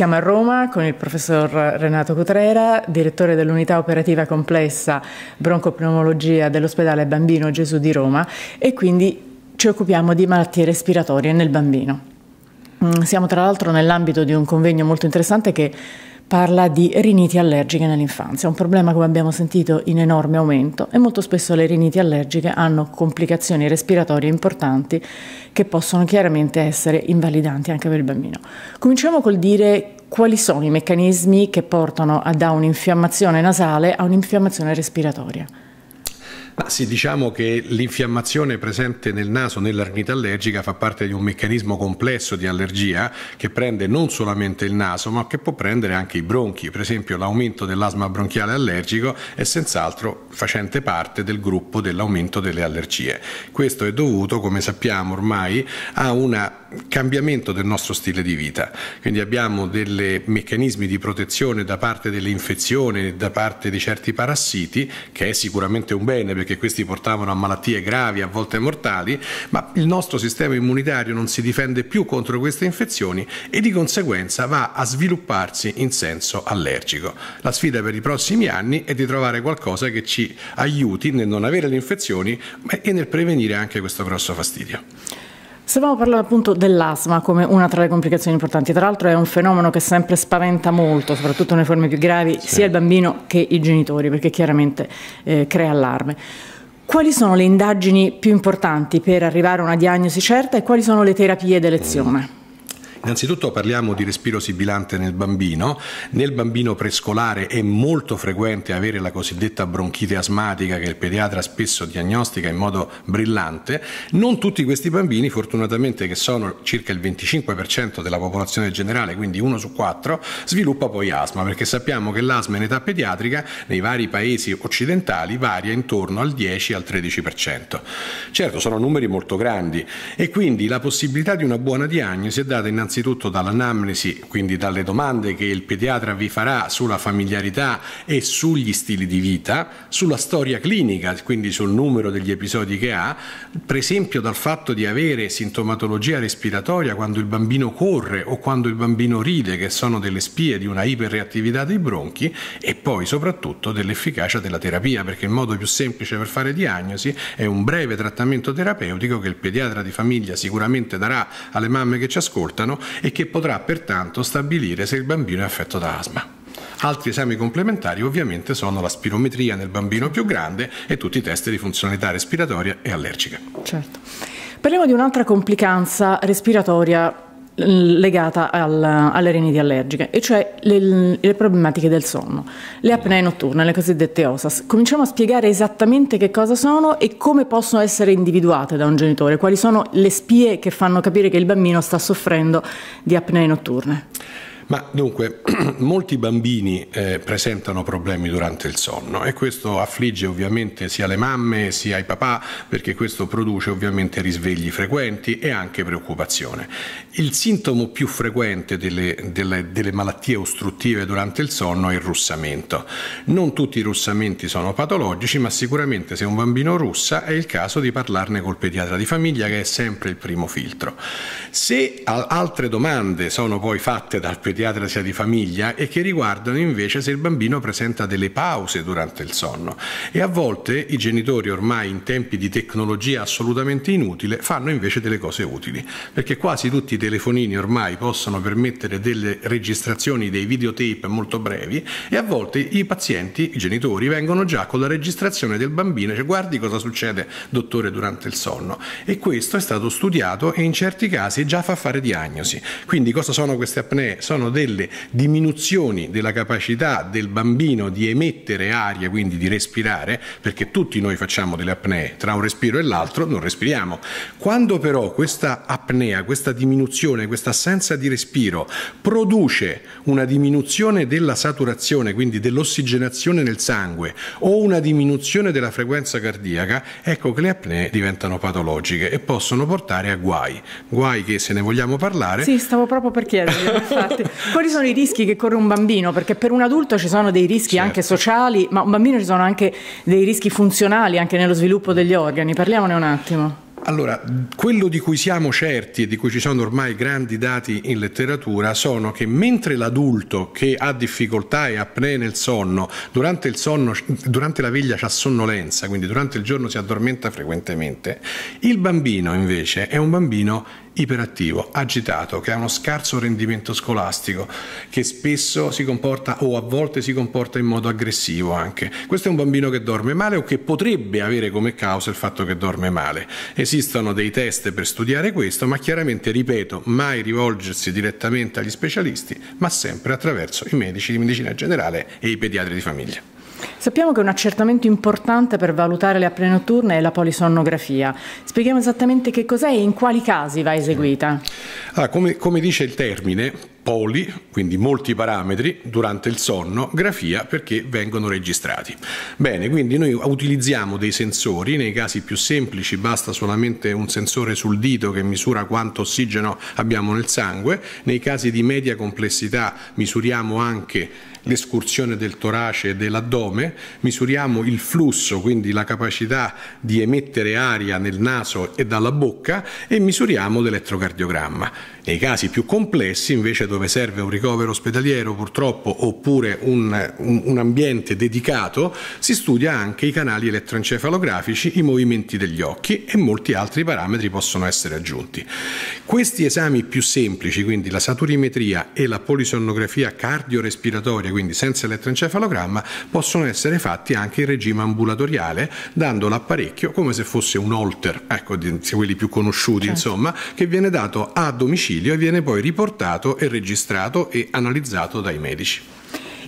Siamo a Roma con il professor Renato Cutrera, direttore dell'unità operativa complessa broncopneumologia dell'ospedale Bambino Gesù di Roma e quindi ci occupiamo di malattie respiratorie nel bambino. Mm, siamo tra l'altro nell'ambito di un convegno molto interessante che parla di riniti allergiche nell'infanzia, un problema come abbiamo sentito in enorme aumento e molto spesso le riniti allergiche hanno complicazioni respiratorie importanti che possono chiaramente essere invalidanti anche per il bambino. Cominciamo col dire quali sono i meccanismi che portano da un'infiammazione nasale a un'infiammazione respiratoria. Ma sì, diciamo che l'infiammazione presente nel naso nell'arnita allergica fa parte di un meccanismo complesso di allergia che prende non solamente il naso, ma che può prendere anche i bronchi. Per esempio, l'aumento dell'asma bronchiale allergico è senz'altro facente parte del gruppo dell'aumento delle allergie. Questo è dovuto, come sappiamo ormai, a una cambiamento del nostro stile di vita. Quindi abbiamo dei meccanismi di protezione da parte delle infezioni, da parte di certi parassiti, che è sicuramente un bene perché questi portavano a malattie gravi, a volte mortali, ma il nostro sistema immunitario non si difende più contro queste infezioni e di conseguenza va a svilupparsi in senso allergico. La sfida per i prossimi anni è di trovare qualcosa che ci aiuti nel non avere le infezioni e nel prevenire anche questo grosso fastidio. Stavamo parlando appunto dell'asma come una tra le complicazioni importanti, tra l'altro è un fenomeno che sempre spaventa molto, soprattutto nelle forme più gravi, sì. sia il bambino che i genitori, perché chiaramente eh, crea allarme. Quali sono le indagini più importanti per arrivare a una diagnosi certa e quali sono le terapie d'elezione? Innanzitutto parliamo di respiro sibilante nel bambino. Nel bambino prescolare è molto frequente avere la cosiddetta bronchite asmatica che il pediatra spesso diagnostica in modo brillante. Non tutti questi bambini, fortunatamente che sono circa il 25% della popolazione generale, quindi uno su quattro, sviluppa poi asma, perché sappiamo che l'asma in età pediatrica nei vari paesi occidentali varia intorno al 10 al 13%. Certo, sono numeri molto grandi e quindi la possibilità di una buona diagnosi è data innanzitutto innanzitutto dall'anamnesi, quindi dalle domande che il pediatra vi farà sulla familiarità e sugli stili di vita, sulla storia clinica, quindi sul numero degli episodi che ha, per esempio dal fatto di avere sintomatologia respiratoria quando il bambino corre o quando il bambino ride, che sono delle spie di una iperreattività dei bronchi, e poi soprattutto dell'efficacia della terapia, perché il modo più semplice per fare diagnosi è un breve trattamento terapeutico che il pediatra di famiglia sicuramente darà alle mamme che ci ascoltano e che potrà pertanto stabilire se il bambino è affetto da asma. Altri esami complementari ovviamente sono la spirometria nel bambino più grande e tutti i test di funzionalità respiratoria e allergica. Certo. Parliamo di un'altra complicanza respiratoria legata al, alle riniti allergiche, e cioè le, le, problematiche del sonno, le apnee notturne, le cosiddette OSAS. Cominciamo a spiegare esattamente che cosa sono e come possono essere individuate da un genitore, quali sono le spie che fanno capire che il bambino sta soffrendo di apnee notturne. Ma dunque, molti bambini eh, presentano problemi durante il sonno e questo affligge ovviamente sia le mamme sia i papà perché questo produce ovviamente risvegli frequenti e anche preoccupazione. Il sintomo più frequente delle, delle, delle malattie ostruttive durante il sonno è il russamento. Non tutti i russamenti sono patologici, ma sicuramente se un bambino russa è il caso di parlarne col pediatra di famiglia che è sempre il primo filtro. Se altre domande sono poi fatte dal pediatra pediatra sia di famiglia e che riguardano invece se il bambino presenta delle pause durante il sonno e a volte i genitori ormai in tempi di tecnologia assolutamente inutile fanno invece delle cose utili perché quasi tutti i telefonini ormai possono permettere delle registrazioni dei videotape molto brevi e a volte i pazienti, i genitori vengono già con la registrazione del bambino, cioè guardi cosa succede dottore durante il sonno e questo è stato studiato e in certi casi già fa fare diagnosi. Quindi cosa sono queste apnee? Sono delle diminuzioni della capacità del bambino di emettere aria, quindi di respirare, perché tutti noi facciamo delle apnee, tra un respiro e l'altro non respiriamo. Quando però questa apnea, questa diminuzione, questa assenza di respiro produce una diminuzione della saturazione, quindi dell'ossigenazione nel sangue o una diminuzione della frequenza cardiaca, ecco che le apnee diventano patologiche e possono portare a guai. Guai che se ne vogliamo parlare. Sì, stavo proprio per chiederlo, infatti. Quali sono i rischi che corre un bambino? Perché per un adulto ci sono dei rischi certo. anche sociali, ma un bambino ci sono anche dei rischi funzionali anche nello sviluppo degli organi. Parliamone un attimo. Allora, quello di cui siamo certi e di cui ci sono ormai grandi dati in letteratura sono che mentre l'adulto che ha difficoltà e apnee nel sonno, durante, il sonno, durante la veglia ha sonnolenza, quindi durante il giorno si addormenta frequentemente, il bambino invece è un bambino iperattivo, agitato, che ha uno scarso rendimento scolastico, che spesso si comporta o a volte si comporta in modo aggressivo anche. Questo è un bambino che dorme male o che potrebbe avere come causa il fatto che dorme male. Esistono dei test per studiare questo, ma chiaramente, ripeto, mai rivolgersi direttamente agli specialisti, ma sempre attraverso i medici di medicina generale e i pediatri di famiglia. Sappiamo che un accertamento importante per valutare le apnee notturne è la polisonnografia. Spieghiamo esattamente che cos'è e in quali casi va eseguita. Ah, come, come dice il termine, poli, quindi molti parametri, durante il sonno, grafia perché vengono registrati. Bene, quindi noi utilizziamo dei sensori, nei casi più semplici basta solamente un sensore sul dito che misura quanto ossigeno abbiamo nel sangue, nei casi di media complessità misuriamo anche l'escursione del torace e dell'addome, misuriamo il flusso, quindi la capacità di emettere aria nel naso e dalla bocca e misuriamo l'elettrocardiogramma. Nei casi più complessi, invece, dove serve un ricovero ospedaliero purtroppo oppure un, un, un ambiente dedicato, si studia anche i canali elettroencefalografici, i movimenti degli occhi e molti altri parametri possono essere aggiunti. Questi esami più semplici, quindi la saturimetria e la polisonnografia cardiorespiratoria, quindi senza elettroencefalogramma, possono essere fatti anche in regime ambulatoriale, dando l'apparecchio come se fosse un holter, ecco, quelli più conosciuti, certo. insomma, che viene dato a domicilio domicilio e viene poi riportato e registrato e analizzato dai medici.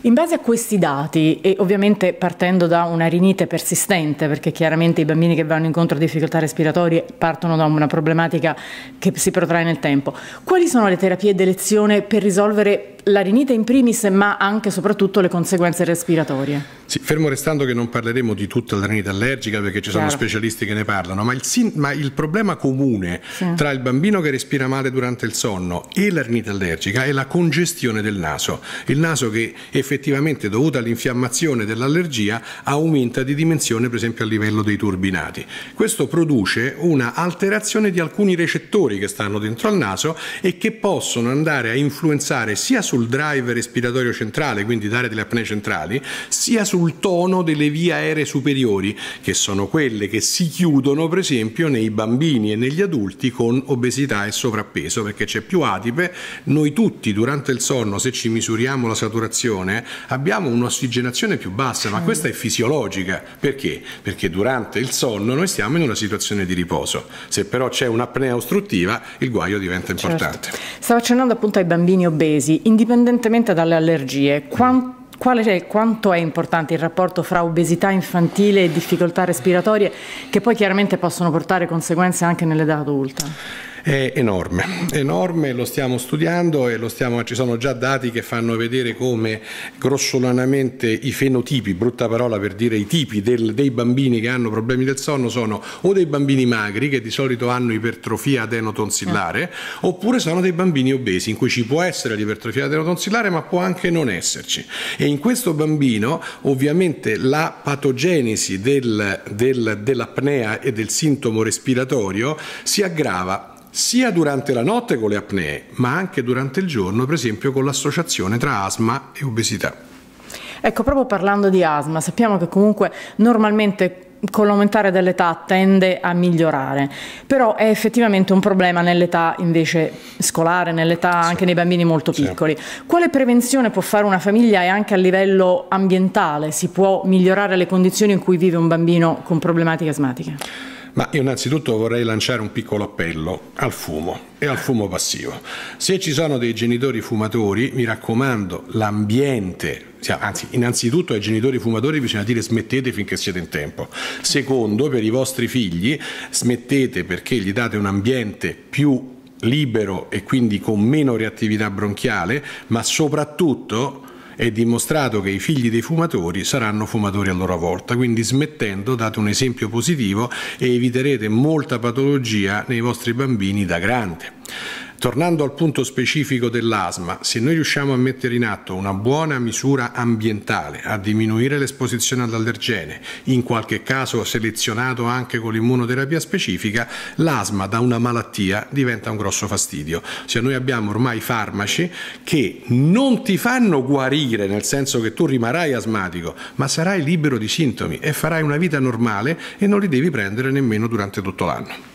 In base a questi dati, e ovviamente partendo da una rinite persistente, perché chiaramente i bambini che vanno incontro a difficoltà respiratorie partono da una problematica che si protrae nel tempo, quali sono le terapie d'elezione per risolvere la rinite in primis, ma anche e soprattutto le conseguenze respiratorie? Sì, fermo restando che non parleremo di tutta la ranita allergica perché ci Chiaro. sono specialisti che ne parlano, ma il, ma il problema comune sì. tra il bambino che respira male durante il sonno e la ranita allergica è la congestione del naso. Il naso che effettivamente dovuta all'infiammazione dell'allergia aumenta di dimensione per esempio a livello dei turbinati. Questo produce una alterazione di alcuni recettori che stanno dentro al naso e che possono andare a influenzare sia sul drive respiratorio centrale, quindi dare delle apnee centrali, sia sul sul tono delle vie aeree superiori, che sono quelle che si chiudono per esempio nei bambini e negli adulti con obesità e sovrappeso, perché c'è più adipe. Noi tutti durante il sonno, se ci misuriamo la saturazione, abbiamo un'ossigenazione più bassa, ma questa è fisiologica. Perché? Perché durante il sonno noi stiamo in una situazione di riposo. Se però c'è un'apnea ostruttiva, il guaio diventa certo. importante. Certo. Stavo accennando appunto ai bambini obesi, indipendentemente dalle allergie, quanto quale, quanto è importante il rapporto fra obesità infantile e difficoltà respiratorie che poi chiaramente possono portare conseguenze anche nell'età adulta? è enorme, enorme, lo stiamo studiando e stiamo, ci sono già dati che fanno vedere come grossolanamente i fenotipi, brutta parola per dire i tipi del, dei bambini che hanno problemi del sonno sono o dei bambini magri che di solito hanno ipertrofia adenotonsillare mm. oppure sono dei bambini obesi in cui ci può essere l'ipertrofia adenotonsillare ma può anche non esserci e in questo bambino ovviamente la patogenesi del, del, dell'apnea e del sintomo respiratorio si aggrava sia durante la notte con le apnee, ma anche durante il giorno, per esempio con l'associazione tra asma e obesità. Ecco, proprio parlando di asma, sappiamo che comunque normalmente con l'aumentare dell'età tende a migliorare, però è effettivamente un problema nell'età invece scolare, nell'età sì. anche nei bambini molto piccoli. Sì. Quale prevenzione può fare una famiglia e anche a livello ambientale si può migliorare le condizioni in cui vive un bambino con problematiche asmatiche? Ma io innanzitutto vorrei lanciare un piccolo appello al fumo e al fumo passivo. Se ci sono dei genitori fumatori, mi raccomando, l'ambiente, anzi innanzitutto ai genitori fumatori bisogna dire smettete finché siete in tempo. Secondo, per i vostri figli smettete perché gli date un ambiente più libero e quindi con meno reattività bronchiale, ma soprattutto è dimostrato che i figli dei fumatori saranno fumatori a loro volta, quindi smettendo date un esempio positivo e eviterete molta patologia nei vostri bambini da grande. Tornando al punto specifico dell'asma, se noi riusciamo a mettere in atto una buona misura ambientale, a diminuire l'esposizione all'allergene, in qualche caso selezionato anche con l'immunoterapia specifica, l'asma da una malattia diventa un grosso fastidio. Se noi abbiamo ormai farmaci che non ti fanno guarire, nel senso che tu rimarrai asmatico, ma sarai libero di sintomi e farai una vita normale e non li devi prendere nemmeno durante tutto l'anno.